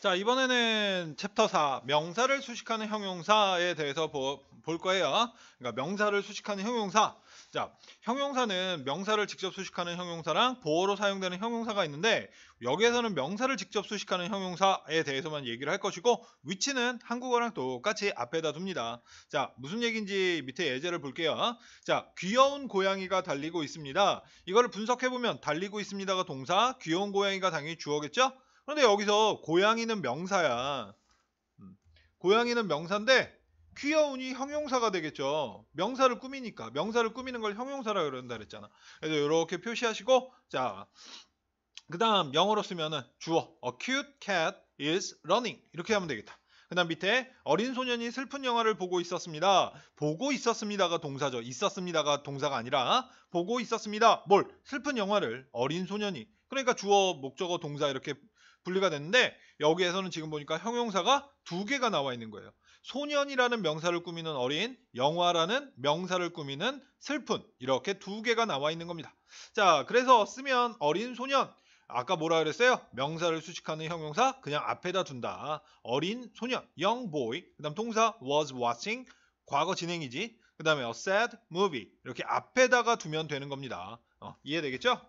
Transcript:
자 이번에는 챕터 4 명사를 수식하는 형용사에 대해서 보, 볼 거예요. 그러니까 명사를 수식하는 형용사. 자 형용사는 명사를 직접 수식하는 형용사랑 보어로 사용되는 형용사가 있는데 여기에서는 명사를 직접 수식하는 형용사에 대해서만 얘기를 할 것이고 위치는 한국어랑 똑같이 앞에다 둡니다. 자 무슨 얘기인지 밑에 예제를 볼게요. 자 귀여운 고양이가 달리고 있습니다. 이거를 분석해 보면 달리고 있습니다가 동사, 귀여운 고양이가 당연히 주어겠죠? 그런데 여기서 고양이는 명사야. 음. 고양이는 명사인데 귀여운이 형용사가 되겠죠. 명사를 꾸미니까 명사를 꾸미는 걸 형용사라 그런다 그랬잖아. 그래서 이렇게 표시하시고 자. 그다음 영어로 쓰면은 주어. A cute cat is running 이렇게 하면 되겠다. 그다음 밑에 어린 소년이 슬픈 영화를 보고 있었습니다. 보고 있었습니다가 동사죠. 있었습니다가 동사가 아니라 보고 있었습니다. 뭘? 슬픈 영화를 어린 소년이 그러니까 주어 목적어 동사 이렇게 분리가 됐는데 여기에서는 지금 보니까 형용사가 두 개가 나와 있는 거예요. 소년이라는 명사를 꾸미는 어린, 영화라는 명사를 꾸미는 슬픈 이렇게 두 개가 나와 있는 겁니다. 자, 그래서 쓰면 어린 소년 아까 뭐라 그랬어요? 명사를 수식하는 형용사 그냥 앞에다 둔다. 어린 소년, young boy. 그다음 동사 was watching 과거 진행이지. 그다음에 a sad movie 이렇게 앞에다가 두면 되는 겁니다. 어, 이해되겠죠?